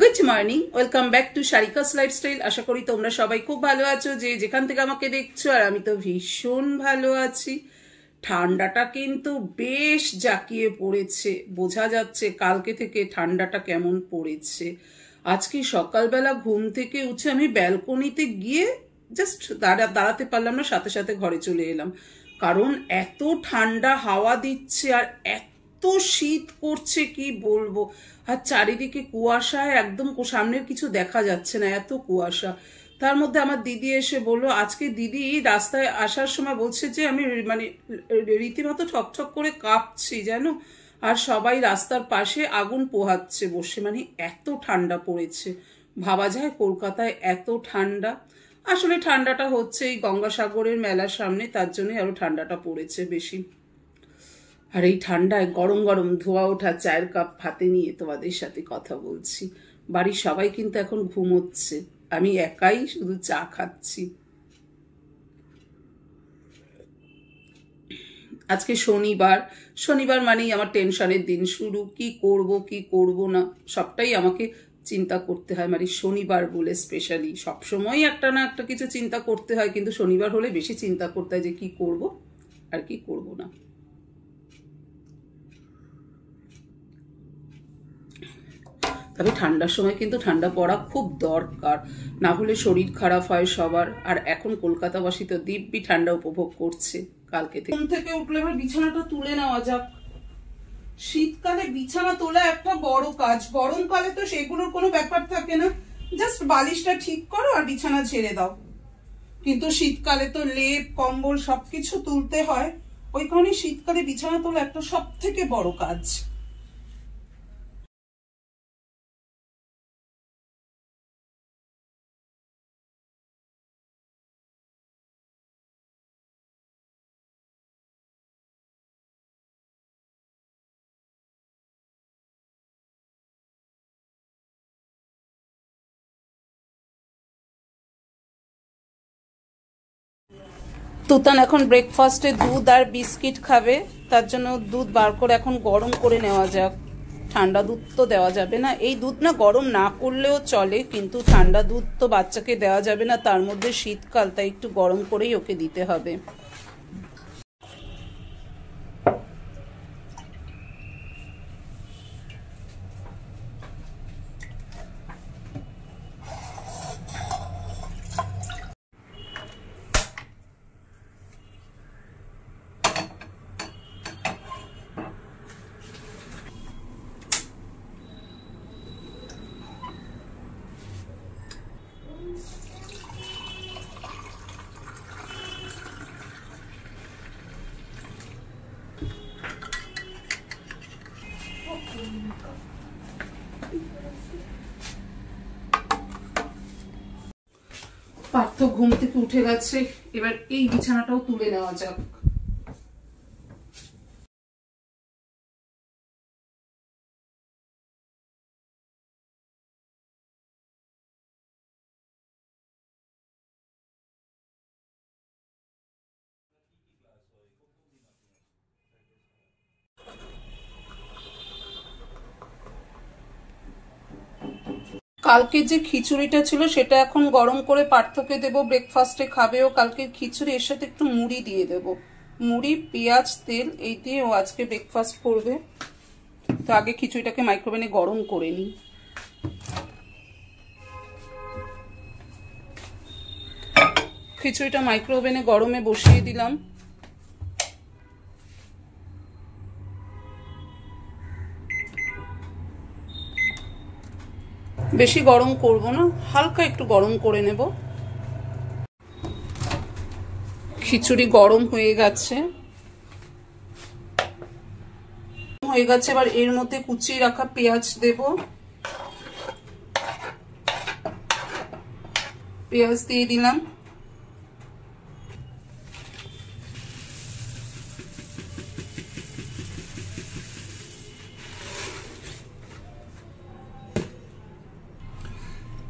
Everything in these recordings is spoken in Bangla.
good morning welcome back to Sharika's lifestyle আশা করি তোমরা সবাই খুব ভালো আছো যে যেখান থেকে আমাকে দেখছো আর আমি তো ভীষণ ভালো আছি ঠান্ডাটা কিন্তু বেশ জাকিয়ে পড়েছে বোঝা যাচ্ছে কালকে থেকে ঠান্ডাটা কেমন পড়েছে আজকে সকালবেলা ঘুম থেকে উঠে আমি ব্যালকনিতে গিয়ে জাস্ট দাঁড়া দাঁড়াতে পারলাম না সাথে সাথে ঘরে চলে এলাম কারণ এত ঠান্ডা হাওয়া দিচ্ছে আর এত এত শীত করছে কি বলবো আর চারিদিকে কুয়াশায় একদম সামনের কিছু দেখা যাচ্ছে না এত কুয়াশা তার মধ্যে আমার দিদি এসে বললো আজকে দিদি রাস্তায় আসার সময় বলছে যে আমি মানে রীতিমতো ঠকঠক করে কাঁপছি যেন আর সবাই রাস্তার পাশে আগুন পোহাচ্ছে বসে মানে এত ঠান্ডা পড়েছে ভাবা যায় কলকাতায় এত ঠান্ডা আসলে ঠান্ডাটা হচ্ছে এই গঙ্গাসাগরের মেলার সামনে তার জন্যই আরো ঠান্ডাটা পড়েছে বেশি আর এই ঠান্ডায় গরম গরম ধোয়া ওঠা চায়ের কাপ হাতে নিয়ে তোমাদের সাথে কথা বলছি বাড়ির সবাই কিন্তু এখন ঘুমোচ্ছে আমি একাই শুধু চা খাচ্ছি আজকে শনিবার শনিবার মানেই আমার টেনশনের দিন শুরু কি করব কি করব না সবটাই আমাকে চিন্তা করতে হয় মানে শনিবার বলে স্পেশালি সবসময় একটা না একটা কিছু চিন্তা করতে হয় কিন্তু শনিবার হলে বেশি চিন্তা করতে হয় যে কি করব আর কি করব না তবে ঠান্ডার সময় কিন্তু ঠান্ডা পড়া খুব দরকার না হলে শরীর খারাপ হয় সবার আর এখন কলকাতাবাসী তো দিব্যি ঠান্ডা উপভোগ করছে কালকে থেকে থেকে উঠলে এবার বিছানাটা তুলে নেওয়া যাক শীতকালে বিছানা তোলা একটা বড় কাজ গরমকালে তো সেগুলোর কোনো ব্যাপার থাকে না জাস্ট বালিশটা ঠিক করো আর বিছানা ছেড়ে দাও কিন্তু শীতকালে তো লেপ কম্বল সবকিছু তুলতে হয় ওই কারণে শীতকালে বিছানা তোলা একটা সব থেকে বড় কাজ তুতান এখন ব্রেকফাস্টে দুধ আর বিস্কিট খাবে তার জন্য দুধ বার করে এখন গরম করে নেওয়া যাক ঠান্ডা দুধ তো দেওয়া যাবে না এই দুধ না গরম না করলেও চলে কিন্তু ঠান্ডা দুধ তো বাচ্চাকে দেওয়া যাবে না তার মধ্যে শীতকাল তাই একটু গরম করেই ওকে দিতে হবে পার্থ ঘুম থেকে উঠে গেছে এবার এই বিছানাটাও তুলে নেওয়া যাক কালকে যে খিচুড়িটা ছিল সেটা এখন গরম করে পার্থকে দেবো ব্রেকফাস্টে খাবে ও কালকে খিচুড়ি এর সাথে একটু মুড়ি দিয়ে দেব মুড়ি পেঁয়াজ তেল এই দিয়ে ও আজকে ব্রেকফাস্ট করবে তো আগে খিচুড়িটাকে মাইক্রোওভেনে গরম করে নিই খিচুড়িটা মাইক্রোওভেনে গরমে বসিয়ে দিলাম বেশি গরম করব না হালকা একটু গরম করে নেব খিচুড়ি গরম হয়ে গেছে হয়ে গেছে এবার এর মধ্যে কুচিয়ে রাখা পেঁয়াজ দেব পেঁয়াজ দিয়ে দিলাম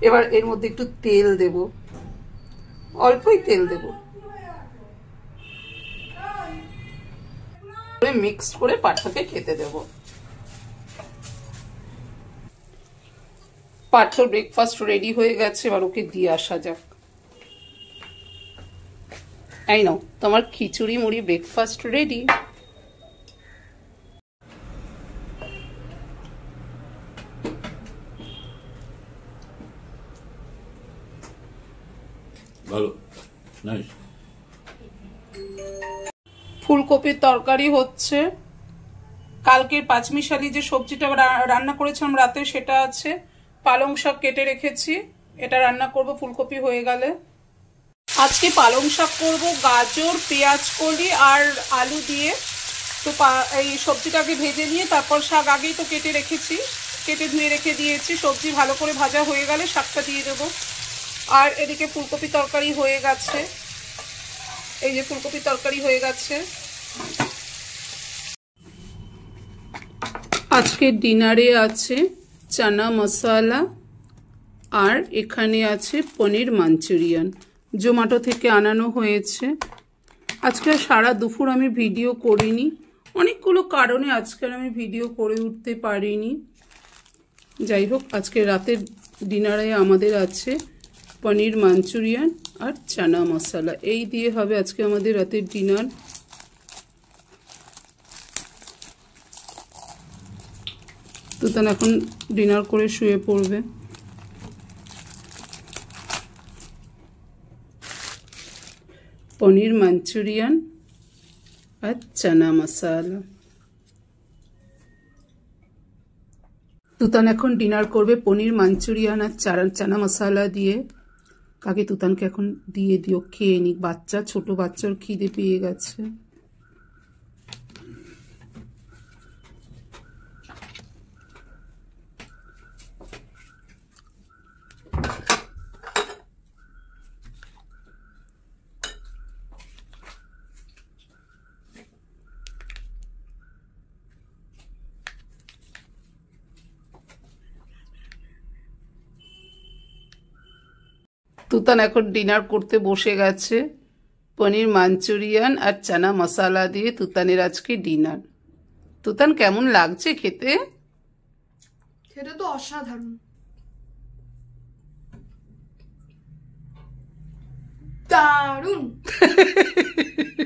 এবার এর মধ্যে একটু তেল দেব অল্পই তেল দেব মিক্সড করে পাঠাকে খেতে দেব পাঠ্যর ব্রেকফাস্ট রেডি হয়ে গেছে এবার ওকে দিয়ে আসা যাক এই নাও তোমার খিচুড়ি মুড়ি ব্রেকফাস্ট রেডি ভালো নাইস ফুলকপির তরকারি হচ্ছে কালকের পাঁচমিশালি যে সবজিটা রান্না করেছিলাম রাতে সেটা আছে পালং শাক কেটে রেখেছি এটা রান্না করব ফুলকপি হয়ে গেলে আজকে পালং শাক করব গাজর পেঁয়াজ কলি আর আলু দিয়ে তো এই সবজিটাকে ভেজে নিয়ে তারপর শাক আগেই তো কেটে রেখেছি কেটে ধুয়ে রেখে দিয়েছি সবজি ভালো করে ভাজা হয়ে গেলে শাকটা দিয়ে দেবো আর এদিকে ফুলকপি তরকারি হয়ে গেছে এই যে ফুলকপি তরকারি হয়ে গেছে আজকে ডিনারে আছে চানা মশলা আর এখানে আছে পনির মাঞ্চুরিয়ান জোম্যাটো থেকে আনানো হয়েছে আজকে সারা দুপুর আমি ভিডিও করিনি অনেকগুলো কারণে আজকাল আমি ভিডিও করে উঠতে পারিনি যাই হোক আজকে রাতের ডিনারে আমাদের আছে পনির মাঞ্চুরিয়ান আর চানা মশলা এই দিয়ে হবে আজকে আমাদের রাতের ডিনার তো তাহলে এখন ডিনার করে শুয়ে পড়বে পনির মাঞ্চুরিয়ান আর চানা মশালা তুতান এখন ডিনার করবে পনির মাঞ্চুরিয়ান আর চানা মশালা দিয়ে কাকে তুতানকে এখন দিয়ে দিও খেয়ে নিক বাচ্চা ছোট বাচ্চার খিদে পেয়ে গেছে তুতান এখন ডিনার করতে বসে গেছে পনির মাঞ্চুরিয়ান আর চানা মশালা দিয়ে তুতানের আজকে ডিনার তুতান কেমন লাগছে খেতে খেতে তো অসাধারণ দারুণ